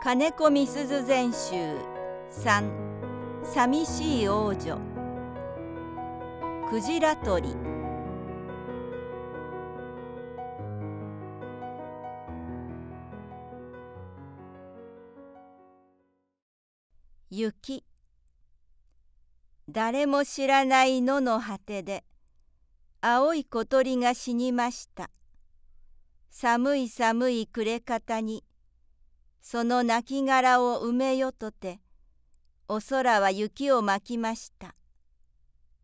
金子みすず全集三寂しい王女クジラ取雪誰も知らない野の果てで青い小鳥が死にました寒い寒い暮れ方にその亡きを埋めよとてお空は雪をまきました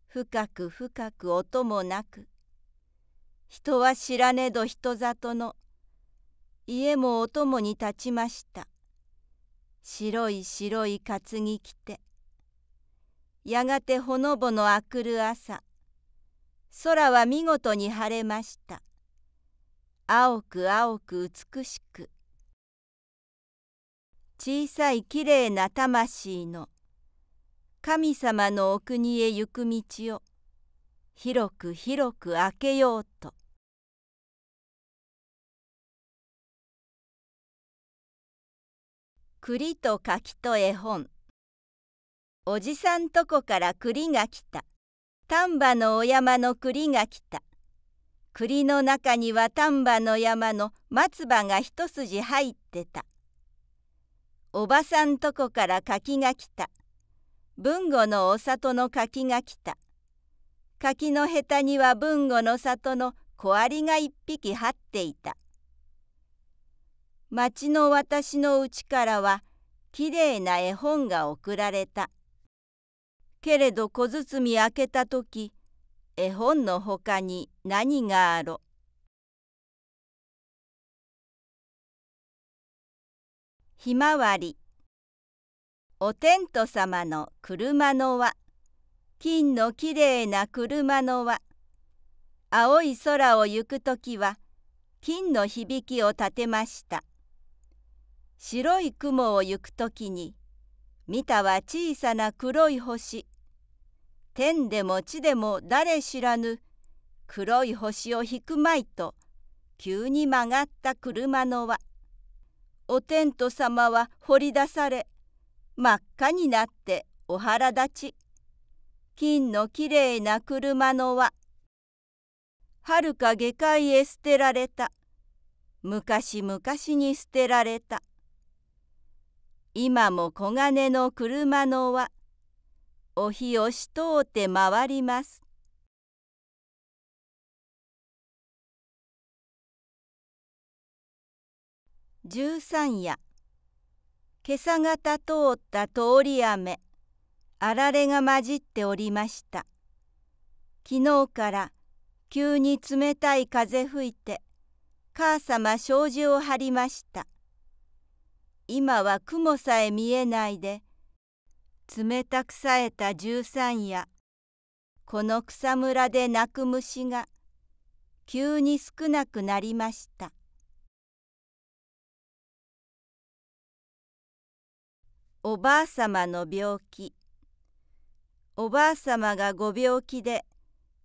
深く深く音もなく人は知らねど人里の家もおもに立ちました白い白い担ぎ着てやがてほのぼのあくる朝空は見事に晴れました青く青く美しく小さいきれいな魂の神様のお国へ行く道を広く広く開けようと。栗と柿と絵本おじさんとこから栗が来た丹波のお山の栗が来た栗の中には丹波の山の松葉が一筋入ってたおばさんとこから柿が来た。文吾のお里の柿が来た。柿のへたには文吾の里の小アリが一匹張っていた。町の私のうちからはきれいな絵本が送られた。けれど小包開けた時絵本のほかに何があろひまわりお天道様の車の輪金のきれいな車の輪青い空を行く時は金の響きを立てました白い雲を行く時に見たは小さな黒い星天でも地でも誰知らぬ黒い星を引くまいと急に曲がった車の輪お天道様は掘り出され真っ赤になってお腹立ち金のきれいな車の輪はるか下界へ捨てられた昔々に捨てられた今も黄金の車の輪お日をしとうて回ります十三夜今朝方通った通り雨あられが混じっておりました昨日から急に冷たい風吹いて母様障子を張りました今は雲さえ見えないで冷たくさえた十三夜この草むらで鳴く虫が急に少なくなりました。おばあさまの病気おばあさまがご病気で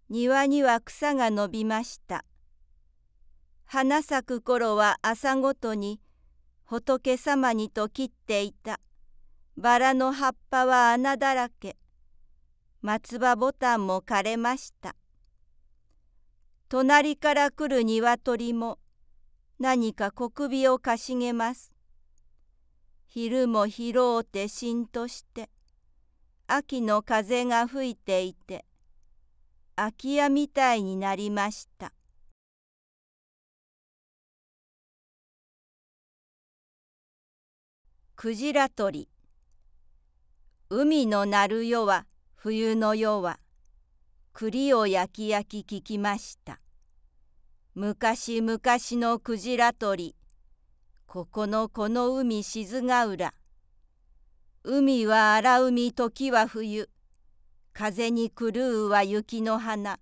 庭には草が伸びました花咲く頃は朝ごとに仏様にと切っていたバラの葉っぱは穴だらけ松葉ボタンも枯れました隣から来る鶏も何か小首をかしげます昼も広うてしんとして秋の風が吹いていて空き家みたいになりましたクジラ鳥海の鳴る夜は冬の夜は栗を焼き焼き聞きました昔昔のクジラ鳥ここのこの海静ヶ浦海は荒海時は冬風に狂うは雪の花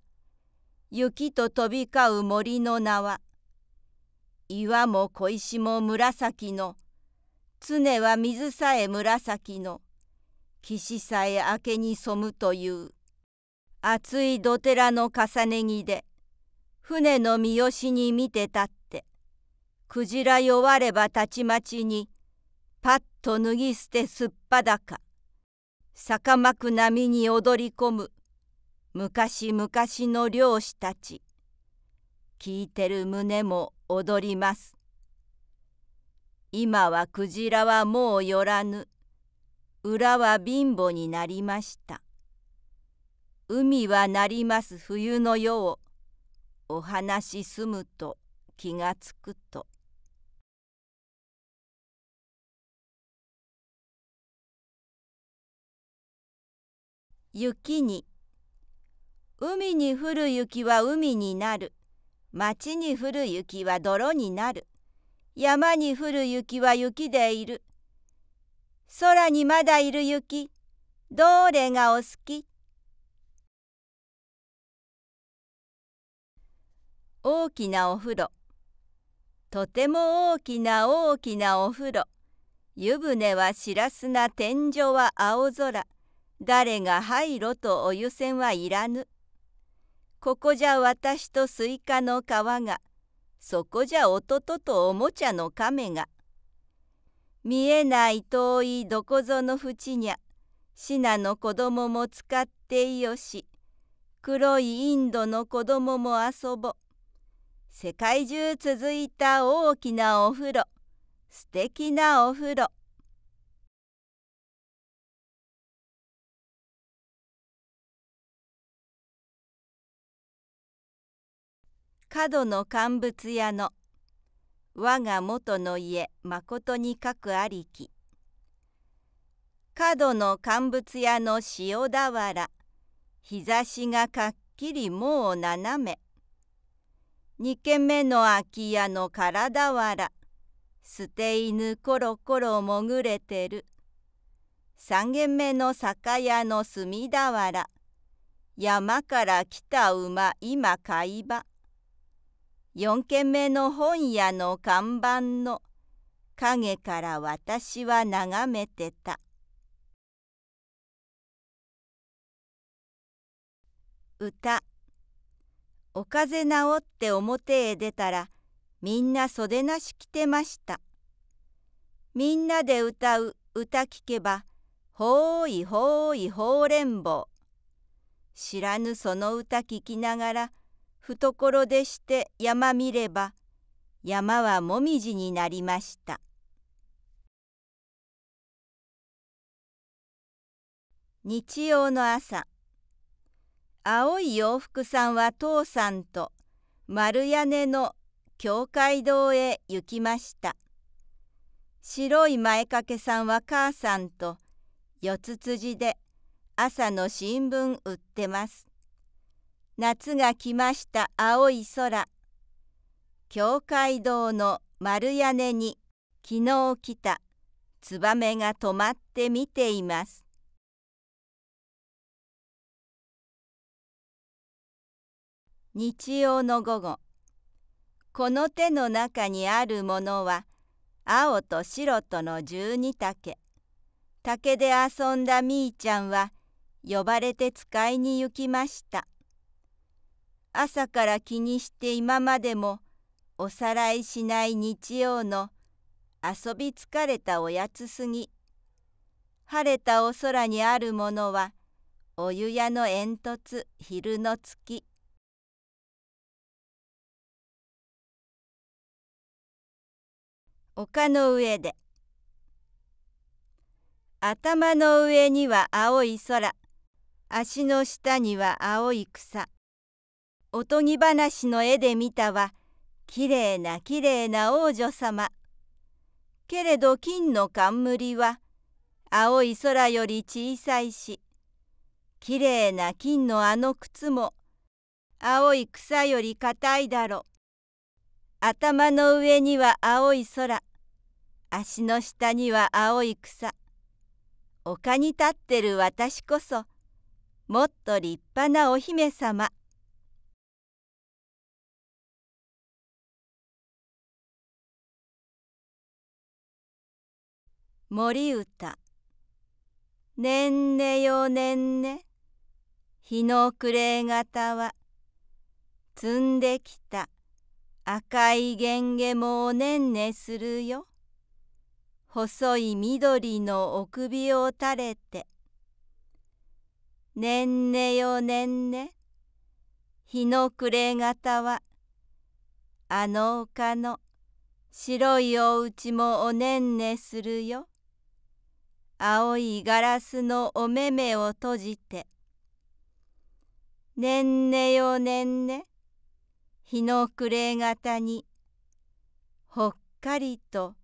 雪と飛び交う森の名は岩も小石も紫の常は水さえ紫の岸さえ明けに染むという熱い土寺の重ね着で船の三好に見て立つクジラ弱ればたちまちにパッと脱ぎ捨てすっぱだかま幕波に踊り込む昔々の漁師たち聞いてる胸も踊ります今はクジラはもう寄らぬ裏は貧乏になりました海はなります冬の夜をお話しすむと気がつくと。雪に海に降る雪は海になる町に降る雪は泥になる山に降る雪は雪でいる空にまだいる雪どれがお好き大きなお風呂とても大きな大きなお風呂湯船は白砂天井は青空誰が入ろとお湯せんはいらぬ。ここじゃ私とスイカの皮が、そこじゃ弟とおもちゃの亀が。見えない遠いどこぞの淵にゃ、シナの子供も使ってよし、黒いインドの子供も遊ぼ。世界中続いた大きなお風呂、素敵なお風呂。角の乾物屋の我が元の家まことに書くありき角の乾物屋の塩田原日差しがかっきりもう斜め二軒目の空き家の体わ捨て犬コロコロ潜れてる三軒目の酒屋の隅田原山から来た馬今買い場4軒目の本屋の看板の影から私は眺めてた。歌お風邪治って表へ出たらみんな袖なし着てました。みんなで歌う歌聞けばほーいほーいほうれんぼう。知らぬその歌聞きながら懐でして山見れば山はもみじになりました日曜の朝青い洋服さんは父さんと丸屋根の教会堂へ行きました白い前掛けさんは母さんと四つ辻で朝の新聞売ってます夏が来ました青い空教会堂の丸屋根に昨日来たツバメが止まって見ています日曜の午後この手の中にあるものは青と白との十二竹竹で遊んだみーちゃんは呼ばれて使いに行きました。朝から気にして今までもおさらいしない日曜の遊び疲れたおやつすぎ晴れたお空にあるものはお湯屋の煙突昼の月丘の上で頭の上には青い空足の下には青い草おとぎ話の絵で見たわきれいなきれいな王女様けれど金の冠は青い空より小さいしきれいな金のあの靴も青い草より硬いだろ頭の上には青い空足の下には青い草丘に立ってる私こそもっと立派なお姫様森歌ねんねよねんね日の暮れ方は積んできた赤いげんげもおねんねするよ細い緑のお首を垂れてねんねよねんね日の暮れ方はあの丘の白いおうちもおねんねするよ。青いガラスのお目目を閉じて。ねんねよねんね、日の暮れ方に、ほっかりと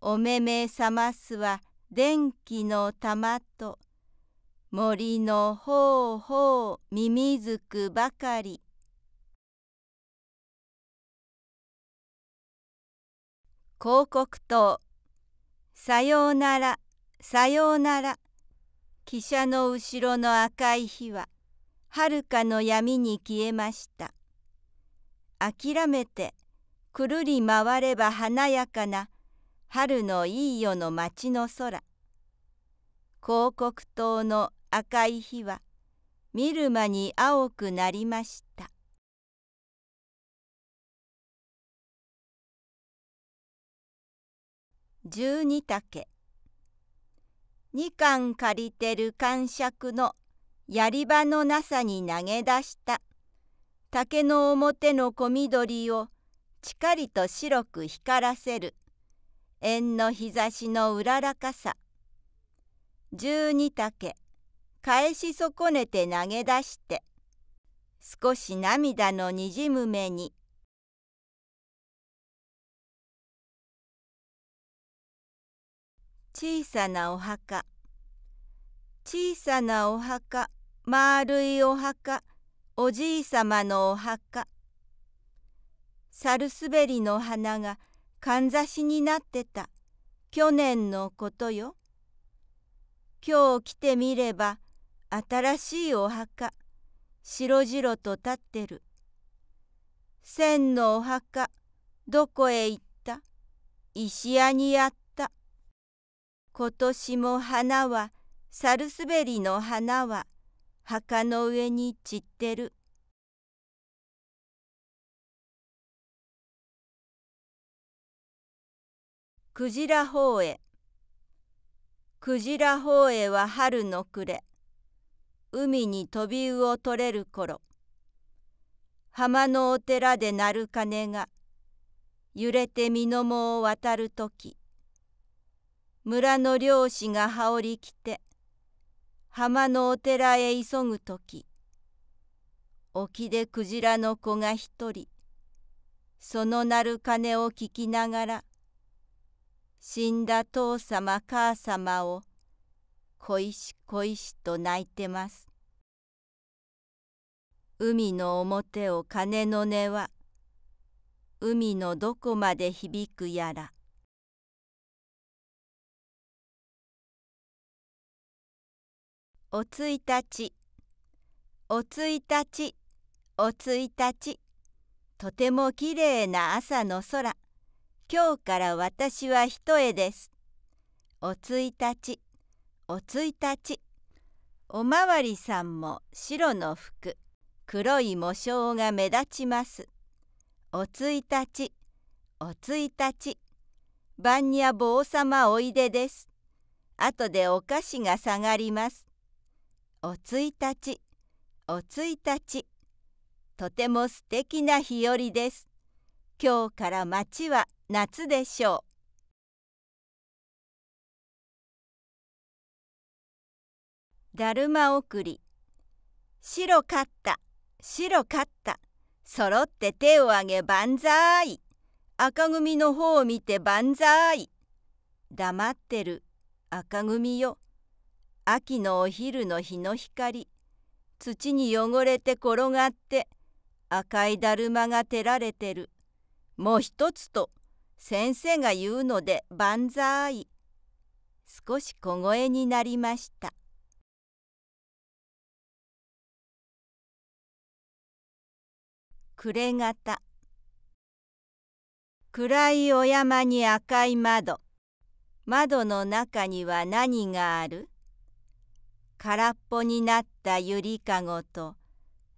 お目目覚ますは電気の玉と、森のほうほう耳づくばかり。広告とさようなら。さようなら。汽車の後ろの赤い火は、はるかの闇に消えました。諦めて、くるり回れば華やかな、春のいい夜の町の空。広告塔の赤い火は、見る間に青くなりました。十二竹二巻借りてる感触のやり場のなさに投げ出した竹の表の小緑をちかりと白く光らせる縁の日差しのうららかさ十二竹返し損ねて投げ出して少し涙のにじむ目に小さなお墓小さなお墓丸いお墓おじいさまのお墓サルスベリの花がかんざしになってた去年のことよ今日来てみれば新しいお墓白白と立ってる千のお墓どこへ行った石屋にあった今年も花はサルスベリの花は墓の上に散ってる。クジラウエクジラウエは春の暮れ海に飛び魚を取れる頃浜のお寺で鳴る鐘が揺れて水面を渡る時村の漁師が羽織り着て浜のお寺へ急ぐ時沖でクジラの子が一人その鳴る鐘を聞きながら死んだ父様母様を恋し恋しと泣いてます海の表を鐘の音は海のどこまで響くやらおついたちおついたちおついたちとてもきれいな朝の空今日から私は一重ですおついたちおついたちおまわりさんも白の服黒い模うが目立ちますおついたちおついたち番にゃ坊様おいでです後でお菓子が下がりますおついたち、おついたち。とても素敵な日和です今日から街は夏でしょうだるま送り白かった白かった揃って手を挙げ万歳赤組の方を見て万歳黙ってる赤組よ秋のお昼の日の光土に汚れて転がって赤いだるまが照られてるもう一つと先生が言うので万歳少し小声になりました暮れ方暗いお山に赤い窓窓の中には何がある空っぽになったゆりかごと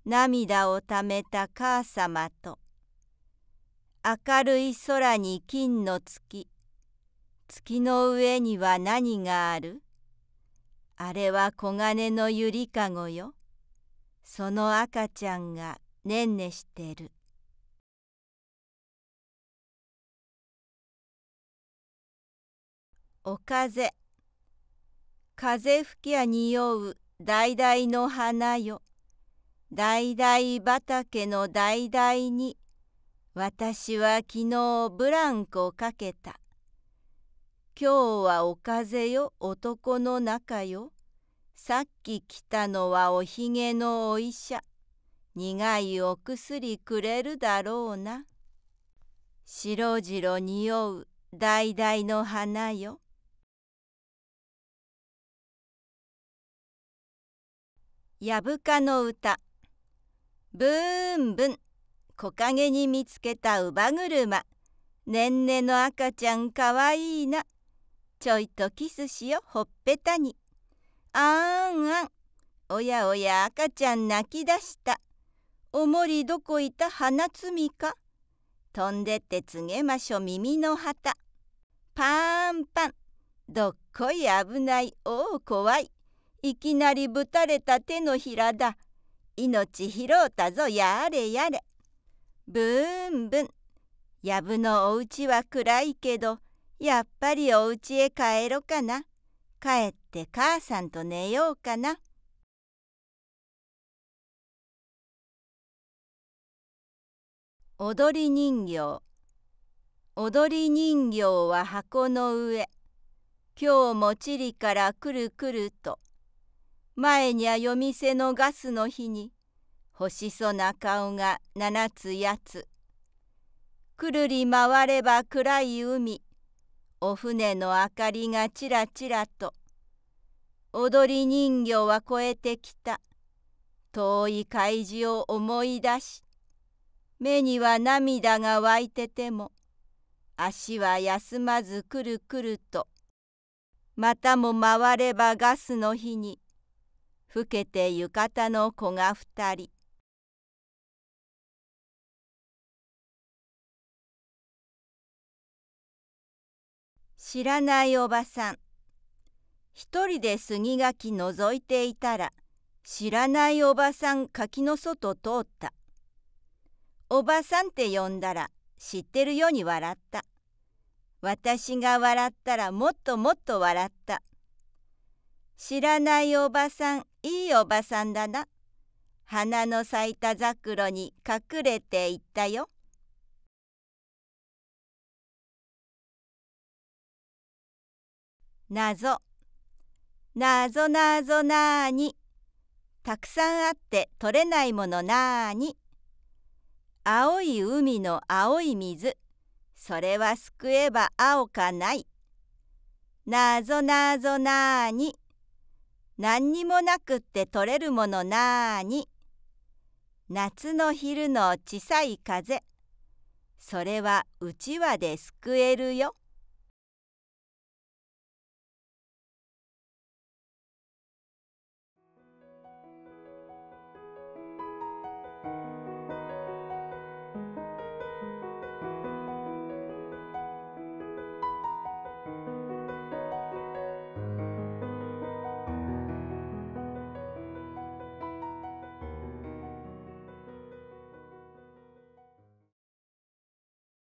涙をためた母様と明るい空に金の月月の上には何があるあれは黄金のゆりかごよその赤ちゃんがねんねしてる。おぜ。風吹きゃ匂う橙の花よ。橙畑の橙に、私は昨日ブランコかけた。今日はお風よ男の中よ。さっき来たのはおひげのお医者。苦いお薬くれるだろうな。白白匂う橙の花よ。やぶかの歌ブーンブン木陰に見つけた乳母車ねんねの赤ちゃんかわいいなちょいとキスしよほっぺたにあんあんおやおや赤ちゃん泣きだしたおもりどこいた花摘みか飛んでって告げましょ耳の旗パンパンどっこい危ないおお怖いいきなりぶたれた手のひらだ。命拾うたぞやれやれ。ぶんぶん。やぶのおうちは暗いけど、やっぱりおうちへ帰ろかな。帰って母さんと寝ようかな。踊り人形踊り人形は箱の上今日もチリからくるくると前にゃ夜店のガスの日に欲しそな顔が七つやつくるり回れば暗い海お船の明かりがちらちらと踊り人形は越えてきた遠い海事を思い出し目には涙が湧いてても足は休まずくるくるとまたも回ればガスの日に老けて浴衣の子が二人。知らないおばさん一人で杉垣覗いていたら知らないおばさん柿の外通ったおばさんって呼んだら知ってるように笑った私が笑ったらもっともっと笑った知らないおばさんいいおばさんだな。花の咲いたざくろに隠れていったよ。なぞなぞなぞなーにたくさんあってとれないものなーに青い海の青い水それはすくえば青かないなぞなぞなーに何にもなくって取れるものなーに。夏の昼の小さい風。それはうちわですくえるよ。